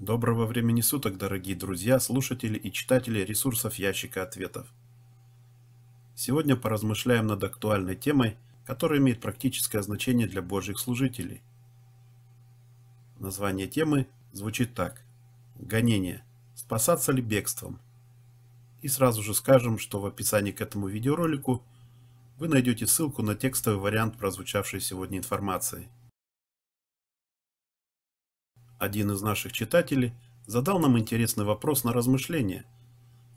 Доброго времени суток, дорогие друзья, слушатели и читатели ресурсов ящика ответов. Сегодня поразмышляем над актуальной темой, которая имеет практическое значение для Божьих служителей. Название темы звучит так. Гонение. Спасаться ли бегством? И сразу же скажем, что в описании к этому видеоролику вы найдете ссылку на текстовый вариант прозвучавшей сегодня информации – один из наших читателей задал нам интересный вопрос на размышление,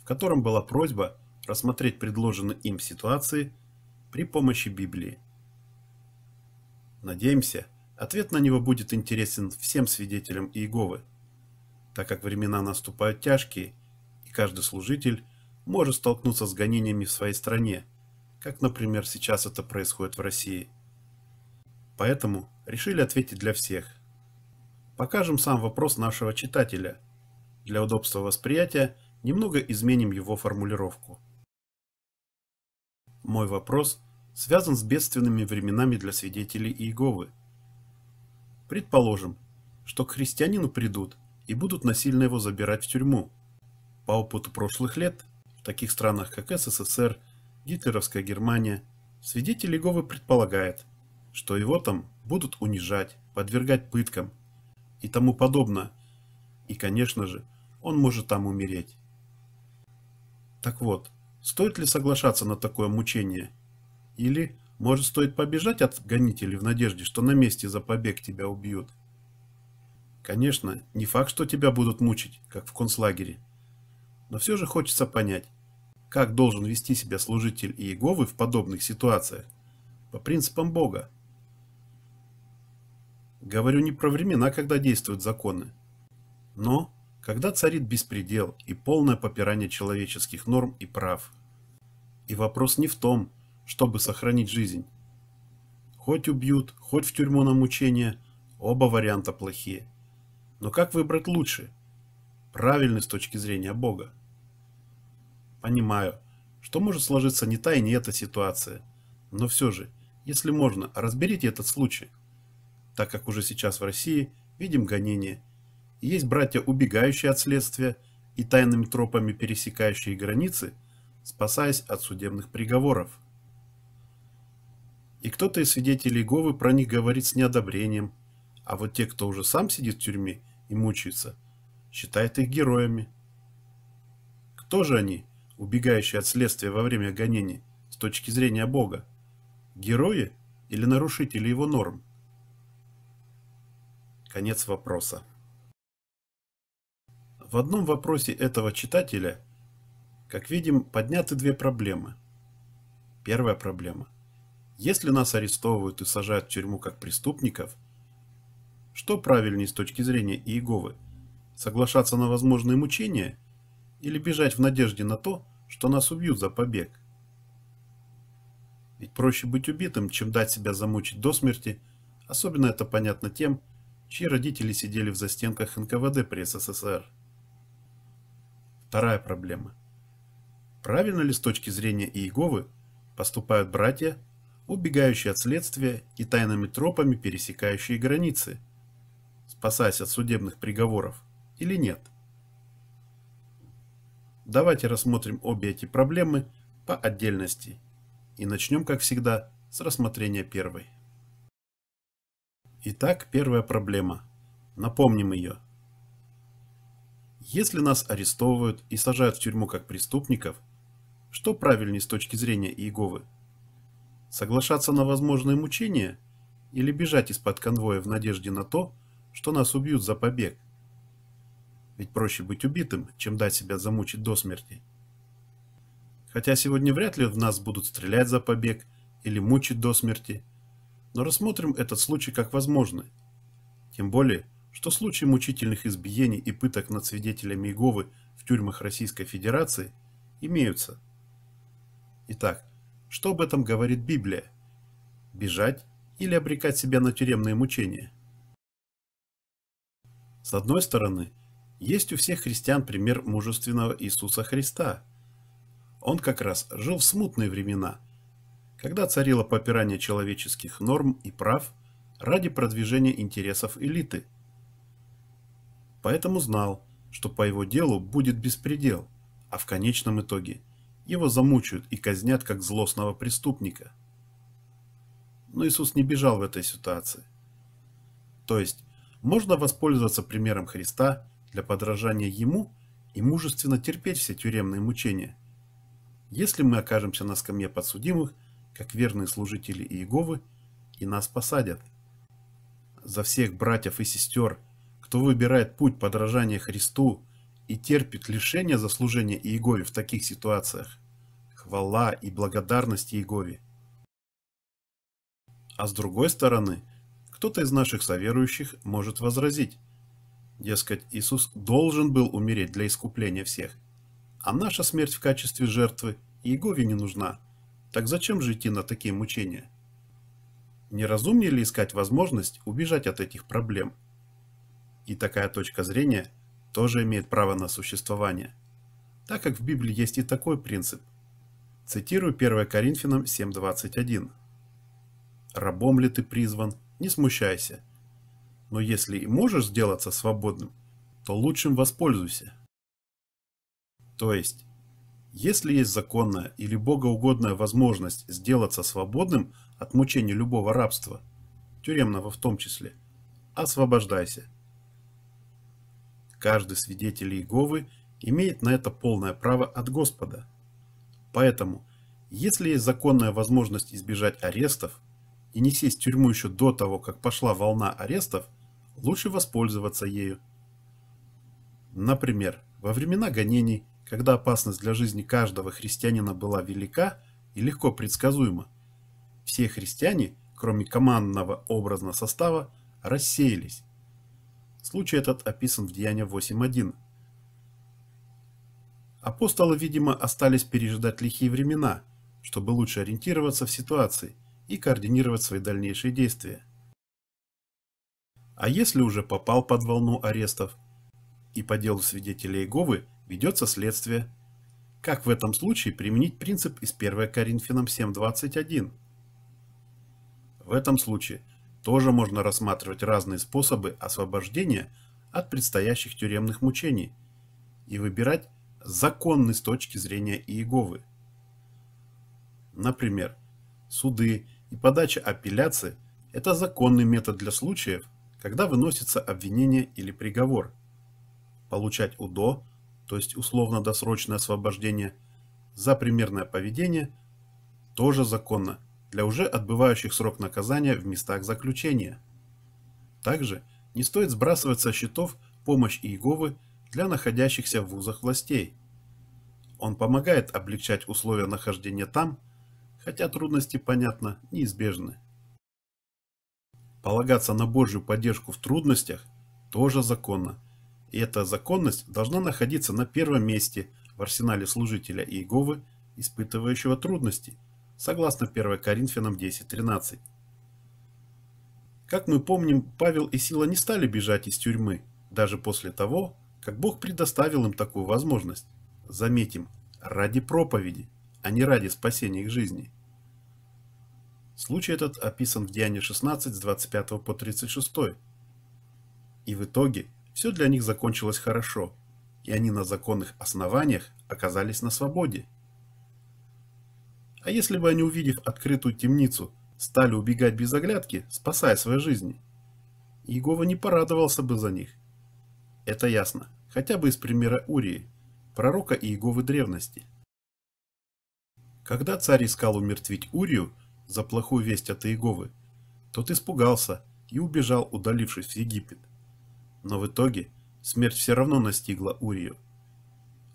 в котором была просьба рассмотреть предложенные им ситуации при помощи Библии. Надеемся, ответ на него будет интересен всем свидетелям Иеговы, так как времена наступают тяжкие, и каждый служитель может столкнуться с гонениями в своей стране, как, например, сейчас это происходит в России. Поэтому решили ответить для всех – Покажем сам вопрос нашего читателя. Для удобства восприятия немного изменим его формулировку. Мой вопрос связан с бедственными временами для свидетелей Иеговы. Предположим, что к христианину придут и будут насильно его забирать в тюрьму. По опыту прошлых лет, в таких странах как СССР, гитлеровская Германия, свидетель Иеговы предполагает, что его там будут унижать, подвергать пыткам – и тому подобное. И, конечно же, он может там умереть. Так вот, стоит ли соглашаться на такое мучение? Или, может, стоит побежать от гонителей в надежде, что на месте за побег тебя убьют? Конечно, не факт, что тебя будут мучить, как в концлагере. Но все же хочется понять, как должен вести себя служитель Иеговы в подобных ситуациях, по принципам Бога. Говорю не про времена, когда действуют законы. Но когда царит беспредел и полное попирание человеческих норм и прав. И вопрос не в том, чтобы сохранить жизнь. Хоть убьют, хоть в тюрьму на мучение, оба варианта плохие. Но как выбрать лучше? Правильный с точки зрения Бога. Понимаю, что может сложиться не та и не эта ситуация. Но все же, если можно, разберите этот случай так как уже сейчас в России видим гонения. Есть братья, убегающие от следствия и тайными тропами пересекающие границы, спасаясь от судебных приговоров. И кто-то из свидетелей Иеговы про них говорит с неодобрением, а вот те, кто уже сам сидит в тюрьме и мучается, считает их героями. Кто же они, убегающие от следствия во время гонений, с точки зрения Бога? Герои или нарушители его норм? Конец вопроса. В одном вопросе этого читателя, как видим, подняты две проблемы. Первая проблема. Если нас арестовывают и сажают в тюрьму как преступников, что правильнее с точки зрения Иеговы? Соглашаться на возможные мучения или бежать в надежде на то, что нас убьют за побег? Ведь проще быть убитым, чем дать себя замучить до смерти, особенно это понятно тем, что чьи родители сидели в застенках НКВД при СССР. Вторая проблема. Правильно ли с точки зрения Иеговы поступают братья, убегающие от следствия и тайными тропами пересекающие границы, спасаясь от судебных приговоров, или нет? Давайте рассмотрим обе эти проблемы по отдельности и начнем, как всегда, с рассмотрения первой. Итак, первая проблема. Напомним ее. Если нас арестовывают и сажают в тюрьму как преступников, что правильнее с точки зрения Иеговы? Соглашаться на возможные мучения или бежать из-под конвоя в надежде на то, что нас убьют за побег? Ведь проще быть убитым, чем дать себя замучить до смерти. Хотя сегодня вряд ли в нас будут стрелять за побег или мучить до смерти – но рассмотрим этот случай как возможный. Тем более, что случаи мучительных избиений и пыток над свидетелями Иеговы в тюрьмах Российской Федерации имеются. Итак, что об этом говорит Библия? Бежать или обрекать себя на тюремные мучения? С одной стороны, есть у всех христиан пример мужественного Иисуса Христа. Он как раз жил в смутные времена – когда царило попирание человеческих норм и прав ради продвижения интересов элиты. Поэтому знал, что по его делу будет беспредел, а в конечном итоге его замучают и казнят как злостного преступника. Но Иисус не бежал в этой ситуации. То есть, можно воспользоваться примером Христа для подражания Ему и мужественно терпеть все тюремные мучения. Если мы окажемся на скамье подсудимых, как верные служители Иеговы, и нас посадят. За всех братьев и сестер, кто выбирает путь подражания Христу и терпит лишение за служение Иегове в таких ситуациях, хвала и благодарность Иегове. А с другой стороны, кто-то из наших соверующих может возразить, дескать, Иисус должен был умереть для искупления всех, а наша смерть в качестве жертвы Иегове не нужна – так зачем же идти на такие мучения? Не разумнее ли искать возможность убежать от этих проблем? И такая точка зрения тоже имеет право на существование, так как в Библии есть и такой принцип. Цитирую 1 Коринфянам 7.21. «Рабом ли ты призван, не смущайся, но если и можешь сделаться свободным, то лучшим воспользуйся». То есть, если есть законная или богоугодная возможность сделаться свободным от мучений любого рабства, тюремного в том числе, освобождайся. Каждый свидетель Иеговы имеет на это полное право от Господа. Поэтому, если есть законная возможность избежать арестов и не сесть в тюрьму еще до того, как пошла волна арестов, лучше воспользоваться ею. Например, во времена гонений когда опасность для жизни каждого христианина была велика и легко предсказуема, все христиане, кроме командного образного состава, рассеялись. Случай этот описан в Деянии 8.1. Апостолы, видимо, остались пережидать лихие времена, чтобы лучше ориентироваться в ситуации и координировать свои дальнейшие действия. А если уже попал под волну арестов и по делу свидетелей Иеговы Ведется следствие. Как в этом случае применить принцип из 1 Коринфянам 7.21? В этом случае тоже можно рассматривать разные способы освобождения от предстоящих тюремных мучений и выбирать законный с точки зрения Иеговы. Например, суды и подача апелляции – это законный метод для случаев, когда выносится обвинение или приговор. Получать УДО то есть условно-досрочное освобождение, за примерное поведение тоже законно для уже отбывающих срок наказания в местах заключения. Также не стоит сбрасывать со счетов помощь Иеговы для находящихся в вузах властей. Он помогает облегчать условия нахождения там, хотя трудности, понятно, неизбежны. Полагаться на Божью поддержку в трудностях тоже законно – и эта законность должна находиться на первом месте в арсенале служителя Иеговы, испытывающего трудности, согласно 1 Коринфянам 10.13. Как мы помним, Павел и Сила не стали бежать из тюрьмы, даже после того, как Бог предоставил им такую возможность. Заметим, ради проповеди, а не ради спасения их жизни. Случай этот описан в Деянии 16 с 25 по 36. И в итоге все для них закончилось хорошо, и они на законных основаниях оказались на свободе. А если бы они, увидев открытую темницу, стали убегать без оглядки, спасая свои жизни? Иегова не порадовался бы за них. Это ясно, хотя бы из примера Урии, пророка Иеговы древности. Когда царь искал умертвить Урию за плохую весть от Иеговы, тот испугался и убежал, удалившись в Египет. Но в итоге смерть все равно настигла Урию.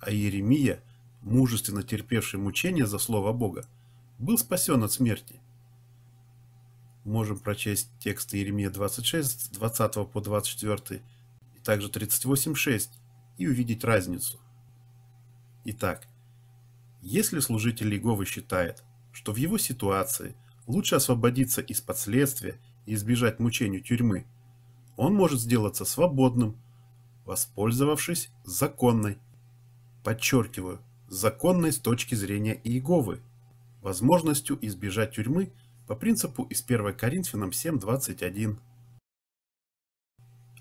А Еремия, мужественно терпевший мучения за слово Бога, был спасен от смерти. Можем прочесть тексты Еремия 26, 20 по 24, и также 38.6, и увидеть разницу. Итак, если служитель Иеговы считает, что в его ситуации лучше освободиться из-под следствия и избежать мучению тюрьмы – он может сделаться свободным, воспользовавшись законной, подчеркиваю, законной с точки зрения Иеговы, возможностью избежать тюрьмы по принципу из 1 Коринфянам 7.21.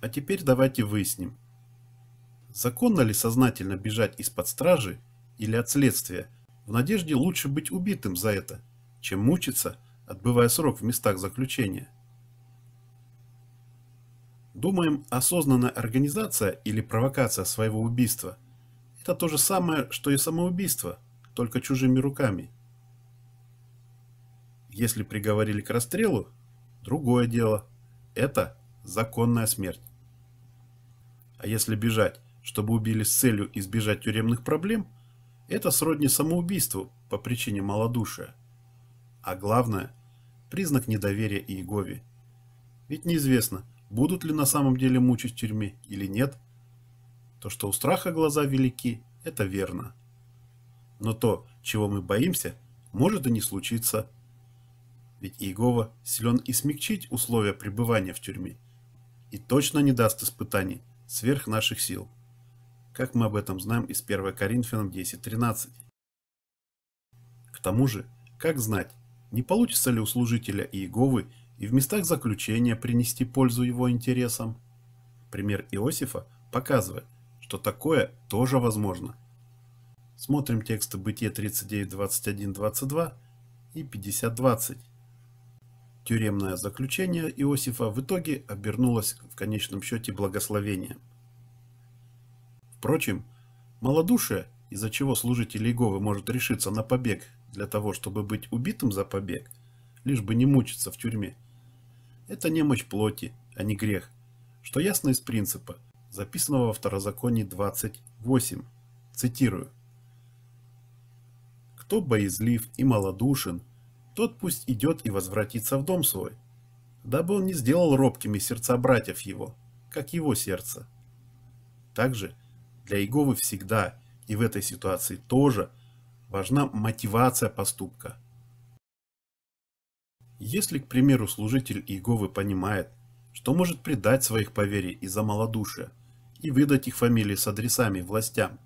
А теперь давайте выясним, законно ли сознательно бежать из-под стражи или от следствия, в надежде лучше быть убитым за это, чем мучиться, отбывая срок в местах заключения. Думаем, осознанная организация или провокация своего убийства – это то же самое, что и самоубийство, только чужими руками. Если приговорили к расстрелу – другое дело. Это законная смерть. А если бежать, чтобы убили с целью избежать тюремных проблем, это сродни самоубийству по причине малодушия. А главное – признак недоверия Иегове. Ведь неизвестно – будут ли на самом деле мучить в тюрьме или нет. То, что у страха глаза велики, это верно. Но то, чего мы боимся, может и не случиться. Ведь Иегова силен и смягчить условия пребывания в тюрьме и точно не даст испытаний сверх наших сил, как мы об этом знаем из 1 Коринфянам 10.13. К тому же, как знать, не получится ли у служителя Иеговы и в местах заключения принести пользу его интересам. Пример Иосифа показывает, что такое тоже возможно. Смотрим тексты Бытие 39, 21, 22 и 50, 20. Тюремное заключение Иосифа в итоге обернулось в конечном счете благословением. Впрочем, малодушие, из-за чего служитель Иеговы может решиться на побег для того, чтобы быть убитым за побег, лишь бы не мучиться в тюрьме – это немощь плоти, а не грех, что ясно из принципа, записанного во Второзаконии 28. Цитирую. «Кто боязлив и малодушен, тот пусть идет и возвратится в дом свой, дабы он не сделал робкими сердца братьев его, как его сердце». Также для Иеговы всегда и в этой ситуации тоже важна мотивация поступка – если, к примеру, служитель Иеговы понимает, что может предать своих поверий из-за малодушия и выдать их фамилии с адресами властям,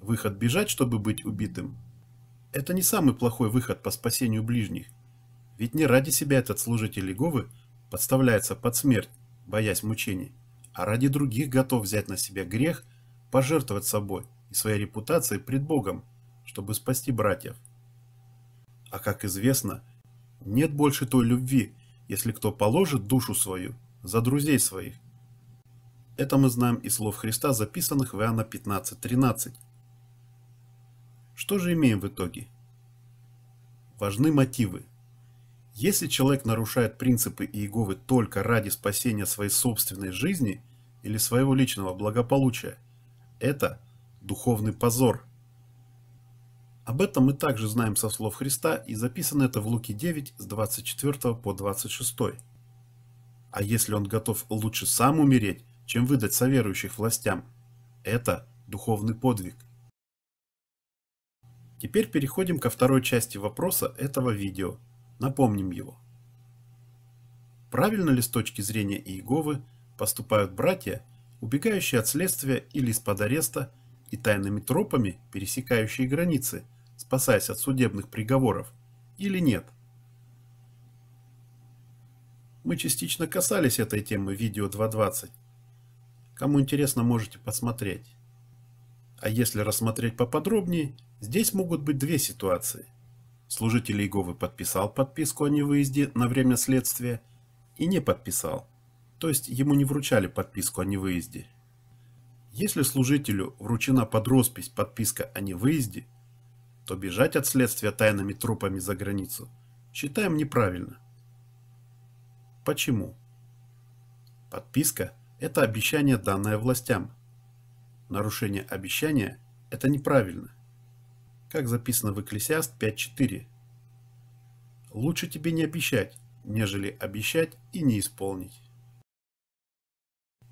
выход бежать, чтобы быть убитым, это не самый плохой выход по спасению ближних. Ведь не ради себя этот служитель Иеговы подставляется под смерть, боясь мучений, а ради других готов взять на себя грех, пожертвовать собой и своей репутацией пред Богом, чтобы спасти братьев. А как известно, нет больше той любви, если кто положит душу свою за друзей своих. Это мы знаем из слов Христа, записанных в Иоанна 15.13. Что же имеем в итоге? Важны мотивы. Если человек нарушает принципы Иеговы только ради спасения своей собственной жизни или своего личного благополучия, это духовный позор – об этом мы также знаем со слов Христа, и записано это в Луке 9 с 24 по 26. А если он готов лучше сам умереть, чем выдать соверующих властям, это духовный подвиг. Теперь переходим ко второй части вопроса этого видео. Напомним его. Правильно ли с точки зрения Иеговы поступают братья, убегающие от следствия или из-под ареста и тайными тропами, пересекающие границы – спасаясь от судебных приговоров, или нет? Мы частично касались этой темы в видео 2.20. Кому интересно, можете посмотреть. А если рассмотреть поподробнее, здесь могут быть две ситуации. Служитель Иеговы подписал подписку о невыезде на время следствия и не подписал, то есть ему не вручали подписку о невыезде. Если служителю вручена под роспись подписка о невыезде, то бежать от следствия тайными трупами за границу считаем неправильно. Почему? Подписка – это обещание, данное властям. Нарушение обещания – это неправильно. Как записано в Экклесиаст 5.4. Лучше тебе не обещать, нежели обещать и не исполнить.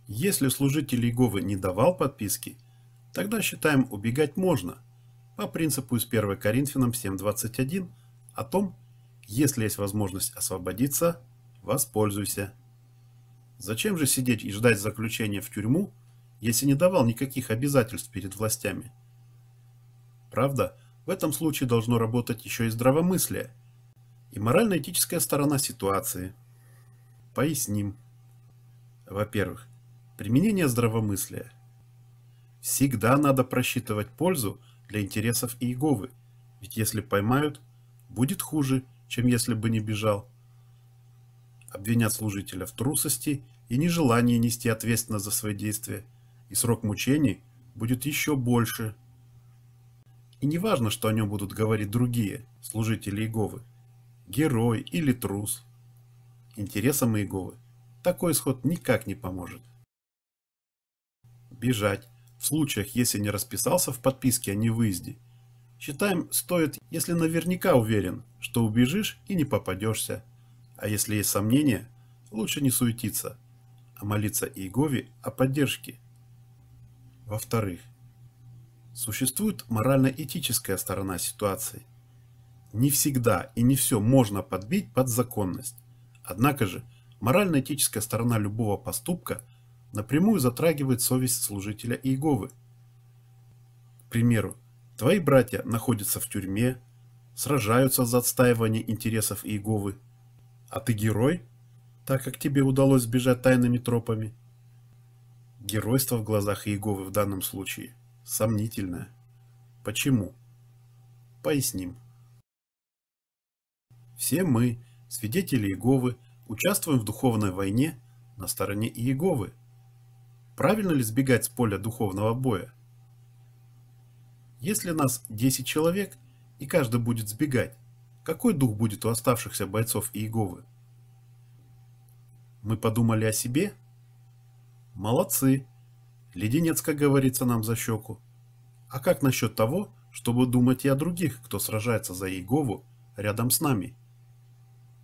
Если служитель Иеговы не давал подписки, тогда считаем убегать можно – по принципу из 1 Коринфянам 7.21 о том, если есть возможность освободиться, воспользуйся. Зачем же сидеть и ждать заключения в тюрьму, если не давал никаких обязательств перед властями? Правда, в этом случае должно работать еще и здравомыслие, и морально-этическая сторона ситуации. Поясним. Во-первых, применение здравомыслия. Всегда надо просчитывать пользу – для интересов Иеговы. Ведь если поймают, будет хуже, чем если бы не бежал. Обвинят служителя в трусости и нежелании нести ответственность за свои действия, и срок мучений будет еще больше. И не важно, что о нем будут говорить другие, служители Иеговы, герой или трус. Интересам Иеговы такой исход никак не поможет. Бежать в случаях, если не расписался в подписке о невыезде. Считаем, стоит, если наверняка уверен, что убежишь и не попадешься. А если есть сомнения, лучше не суетиться, а молиться Иегове о поддержке. Во-вторых, существует морально-этическая сторона ситуации. Не всегда и не все можно подбить под законность. Однако же, морально-этическая сторона любого поступка напрямую затрагивает совесть служителя Иеговы. К примеру, твои братья находятся в тюрьме, сражаются за отстаивание интересов Иеговы, а ты герой, так как тебе удалось сбежать тайными тропами. Геройство в глазах Иеговы в данном случае сомнительное. Почему? Поясним. Все мы, свидетели Иеговы, участвуем в духовной войне на стороне Иеговы – Правильно ли сбегать с поля духовного боя? Если нас 10 человек, и каждый будет сбегать, какой дух будет у оставшихся бойцов Иеговы? Мы подумали о себе? Молодцы! Леденец, как говорится, нам за щеку. А как насчет того, чтобы думать и о других, кто сражается за Иегову рядом с нами?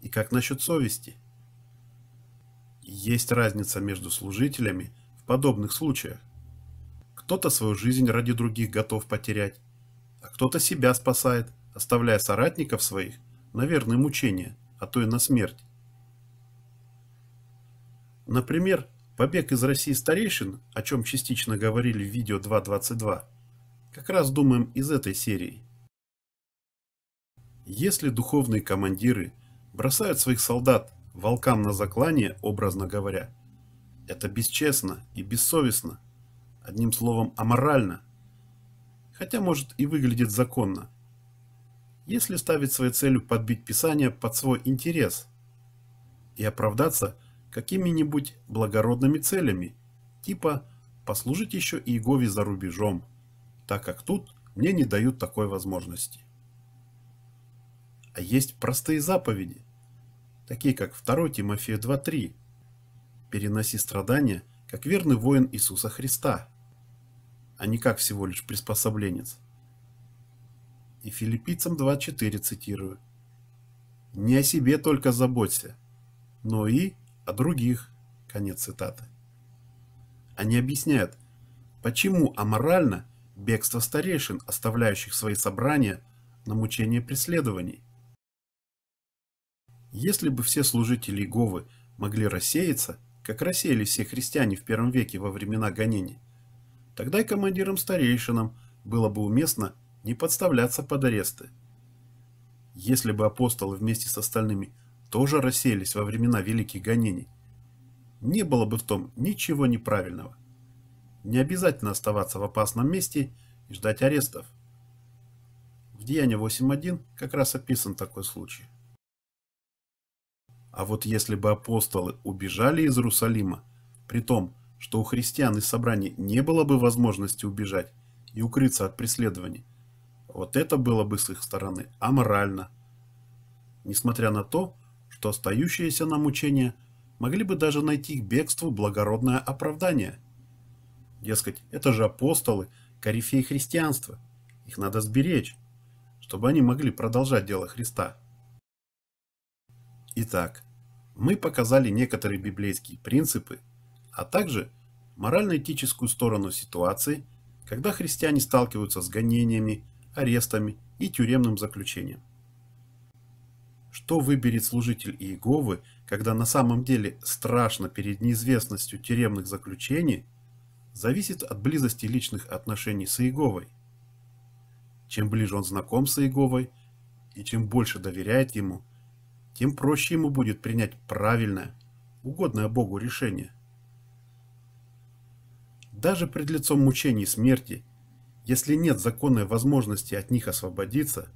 И как насчет совести? Есть разница между служителями – подобных случаях. Кто-то свою жизнь ради других готов потерять, а кто-то себя спасает, оставляя соратников своих на верные мучения, а то и на смерть. Например, побег из России старейшин, о чем частично говорили в видео 2.22, как раз думаем из этой серии. Если духовные командиры бросают своих солдат волкам на заклание, образно говоря, это бесчестно и бессовестно. Одним словом, аморально. Хотя, может, и выглядит законно. Если ставить своей целью подбить Писание под свой интерес и оправдаться какими-нибудь благородными целями, типа «послужить еще Иегове за рубежом», так как тут мне не дают такой возможности. А есть простые заповеди, такие как 2 Тимофея 2.3, переноси страдания, как верный воин Иисуса Христа, а не как всего лишь приспособленец. И филиппийцам 2.4 цитирую. «Не о себе только заботься, но и о других». Конец цитаты. Они объясняют, почему аморально бегство старейшин, оставляющих свои собрания на мучение преследований. Если бы все служители Иеговы могли рассеяться – как рассеялись все христиане в первом веке во времена гонений. Тогда и командирам-старейшинам было бы уместно не подставляться под аресты. Если бы апостолы вместе с остальными тоже рассеялись во времена великих гонений, не было бы в том ничего неправильного. Не обязательно оставаться в опасном месте и ждать арестов. В Деянии 8.1 как раз описан такой случай. А вот если бы апостолы убежали из Иерусалима, при том, что у христиан из собрания не было бы возможности убежать и укрыться от преследований, вот это было бы с их стороны аморально. Несмотря на то, что остающиеся на мучения могли бы даже найти к бегству благородное оправдание. Дескать, это же апостолы, корифеи христианства, их надо сберечь, чтобы они могли продолжать дело Христа. Итак, мы показали некоторые библейские принципы, а также морально-этическую сторону ситуации, когда христиане сталкиваются с гонениями, арестами и тюремным заключением. Что выберет служитель Иеговы, когда на самом деле страшно перед неизвестностью тюремных заключений, зависит от близости личных отношений с Иеговой. Чем ближе он знаком с Иеговой, и чем больше доверяет ему, тем проще ему будет принять правильное, угодное Богу решение. Даже пред лицом мучений и смерти, если нет законной возможности от них освободиться,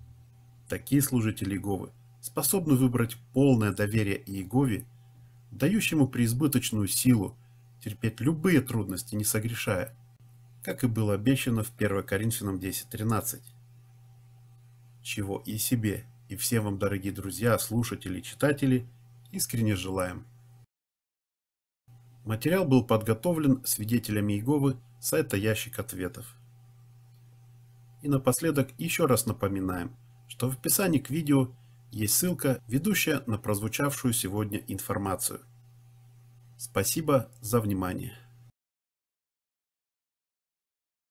такие служители Иеговы способны выбрать полное доверие Иегове, дающему преизбыточную силу терпеть любые трудности, не согрешая, как и было обещано в 1 Коринфянам 10.13, чего и себе и всем вам, дорогие друзья, слушатели и читатели, искренне желаем. Материал был подготовлен свидетелями Иеговы сайта «Ящик ответов». И напоследок еще раз напоминаем, что в описании к видео есть ссылка, ведущая на прозвучавшую сегодня информацию. Спасибо за внимание.